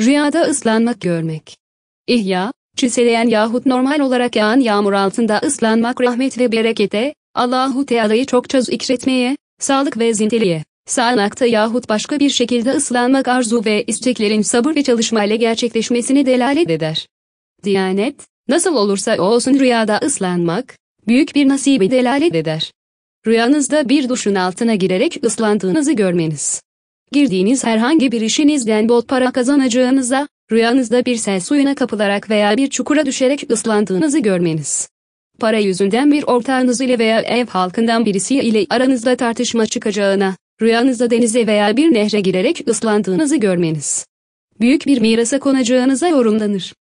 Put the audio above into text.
Rüyada ıslanmak görmek. İhya, çiseleyen yahut normal olarak yağan yağmur altında ıslanmak rahmet ve berekete, Allahu Teala'yı çokça zikretmeye, sağlık ve zindeliğe, sağanakta yahut başka bir şekilde ıslanmak arzu ve isteklerin sabır ve çalışmayla gerçekleşmesini delalet eder. Diyanet, nasıl olursa olsun rüyada ıslanmak, büyük bir nasibi delalet eder. Rüyanızda bir duşun altına girerek ıslandığınızı görmeniz. Girdiğiniz herhangi bir işinizden bol para kazanacağınıza, rüyanızda bir sel suyuna kapılarak veya bir çukura düşerek ıslandığınızı görmeniz. Para yüzünden bir ortağınız ile veya ev halkından birisi ile aranızda tartışma çıkacağına, rüyanızda denize veya bir nehre girerek ıslandığınızı görmeniz. Büyük bir mirasa konacağınıza yorumlanır.